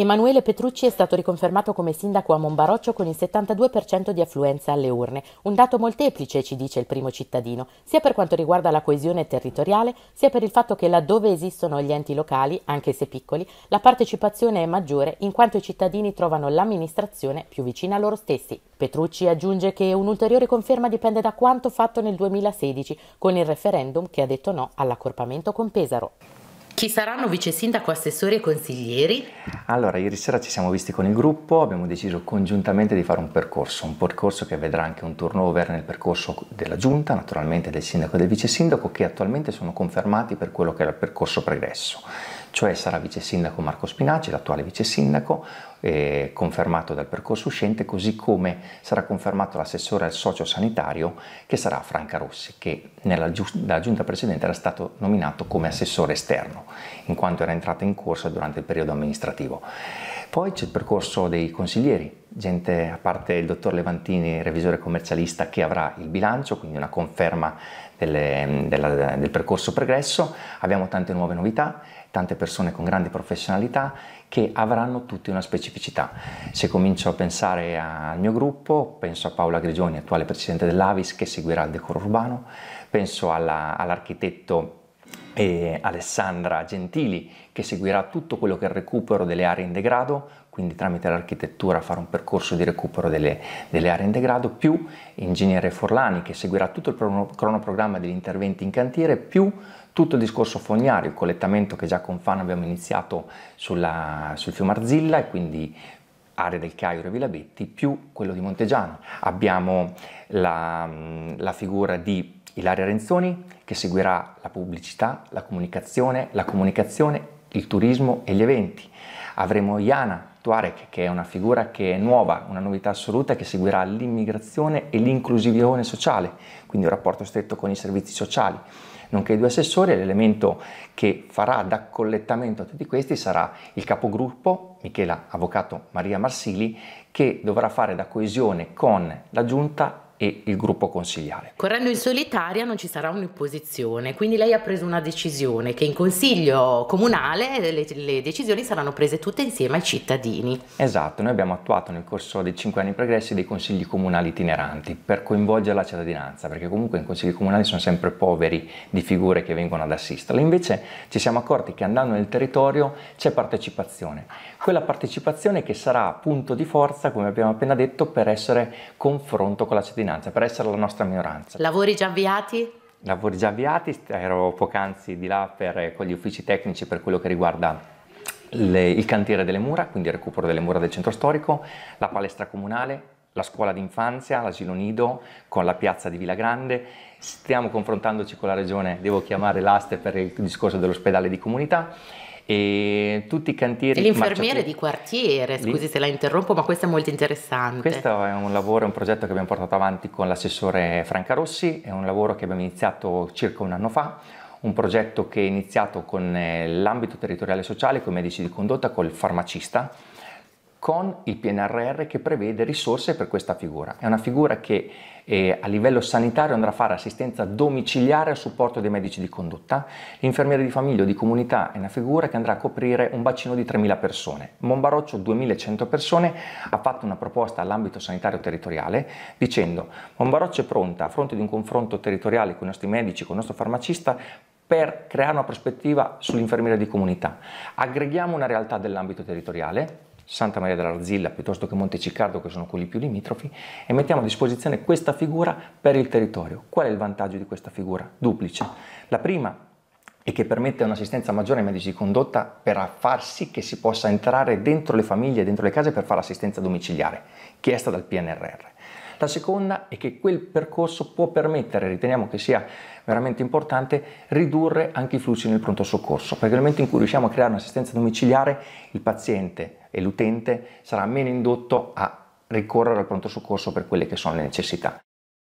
Emanuele Petrucci è stato riconfermato come sindaco a Monbaroccio con il 72% di affluenza alle urne, un dato molteplice, ci dice il primo cittadino, sia per quanto riguarda la coesione territoriale, sia per il fatto che laddove esistono gli enti locali, anche se piccoli, la partecipazione è maggiore in quanto i cittadini trovano l'amministrazione più vicina a loro stessi. Petrucci aggiunge che un'ulteriore conferma dipende da quanto fatto nel 2016 con il referendum che ha detto no all'accorpamento con Pesaro. Chi saranno vice sindaco, assessori e consiglieri? Allora, ieri sera ci siamo visti con il gruppo, abbiamo deciso congiuntamente di fare un percorso, un percorso che vedrà anche un turnover nel percorso della giunta, naturalmente del sindaco e del vice sindaco, che attualmente sono confermati per quello che era il percorso pregresso cioè sarà vice sindaco Marco Spinaci, l'attuale vice sindaco, eh, confermato dal percorso uscente, così come sarà confermato l'assessore al socio sanitario che sarà Franca Rossi, che nella giu- giunta precedente era stato nominato come assessore esterno, in quanto era entrata in corsa durante il periodo amministrativo. Poi c'è il percorso dei consiglieri, gente a parte il dottor Levantini, revisore commercialista, che avrà il bilancio, quindi una conferma delle, della, del percorso pregresso. Abbiamo tante nuove novità, tante persone con grandi professionalità che avranno tutti una specificità. Se comincio a pensare al mio gruppo, penso a Paola Grigioni, attuale presidente dell'Avis, che seguirà il decoro urbano, penso alla, all'architetto e Alessandra Gentili che seguirà tutto quello che è il recupero delle aree in degrado, quindi tramite l'architettura fare un percorso di recupero delle, delle aree in degrado, più ingegnere Forlani che seguirà tutto il cronoprogramma degli interventi in cantiere, più tutto il discorso fognario, il collettamento che già con Fan abbiamo iniziato sulla, sul fiume Arzilla e quindi area del Cairo e Villa Betti, più quello di Montegiano. Abbiamo la, mm, la figura di Ilaria Renzoni che seguirà la pubblicità, la comunicazione, la comunicazione, il turismo e gli eventi. Avremo Iana Tuareg che è una figura che è nuova, una novità assoluta che seguirà l'immigrazione e l'inclusione sociale, quindi un rapporto stretto con i servizi sociali nonché i due assessori. L'elemento che farà da collettamento a tutti questi sarà il capogruppo, Michela Avvocato Maria Marsili, che dovrà fare da coesione con la Giunta e il gruppo consigliare. Correndo in solitaria non ci sarà un'opposizione, quindi lei ha preso una decisione che in consiglio comunale le, le decisioni saranno prese tutte insieme ai cittadini. Esatto, noi abbiamo attuato nel corso dei cinque anni progressi dei consigli comunali itineranti per coinvolgere la cittadinanza, perché comunque i consigli comunali sono sempre poveri di figure che vengono ad assisterle. Invece ci siamo accorti che andando nel territorio c'è partecipazione, quella partecipazione che sarà punto di forza, come abbiamo appena detto, per essere confronto con la cittadinanza cittadinanza, per essere la nostra minoranza. Lavori già avviati? Lavori già avviati, ero poc'anzi di là per, eh, con gli uffici tecnici per quello che riguarda le, il cantiere delle mura, quindi il recupero delle mura del centro storico, la palestra comunale, la scuola d'infanzia, l'asilo nido, con la piazza di Villa Grande. Stiamo confrontandoci con la regione, devo chiamare l'Aste per il discorso dell'ospedale di comunità e tutti i cantieri... E L'infermiere di quartiere, scusi lì. se la interrompo, ma questo è molto interessante. Questo è un lavoro, è un progetto che abbiamo portato avanti con l'assessore Franca Rossi, è un lavoro che abbiamo iniziato circa un anno fa, un progetto che è iniziato con eh, l'ambito territoriale sociale, con i medici di condotta, col farmacista, con il PNRR che prevede risorse per questa figura. È una figura che eh, a livello sanitario andrà a fare assistenza domiciliare a supporto dei medici di condotta, l'infermiere di famiglia o di comunità è una figura che andrà a coprire un bacino di 3.000 persone. Monbaroccio 2.100 persone ha fatto una proposta all'ambito sanitario territoriale dicendo Monbaroccio è pronta a fronte di un confronto territoriale con i nostri medici, con il nostro farmacista per creare una prospettiva sull'infermiera di comunità. Aggreghiamo una realtà dell'ambito territoriale Santa Maria dell'Arzilla piuttosto che Monte Ciccardo, che sono quelli più limitrofi, e mettiamo a disposizione questa figura per il territorio. Qual è il vantaggio di questa figura? Duplice. La prima e che permette un'assistenza maggiore ai medici di condotta per far sì che si possa entrare dentro le famiglie, dentro le case per fare assistenza domiciliare, chiesta dal PNRR. La seconda è che quel percorso può permettere, riteniamo che sia veramente importante, ridurre anche i flussi nel pronto soccorso, perché nel momento in cui riusciamo a creare un'assistenza domiciliare, il paziente e l'utente sarà meno indotto a ricorrere al pronto soccorso per quelle che sono le necessità.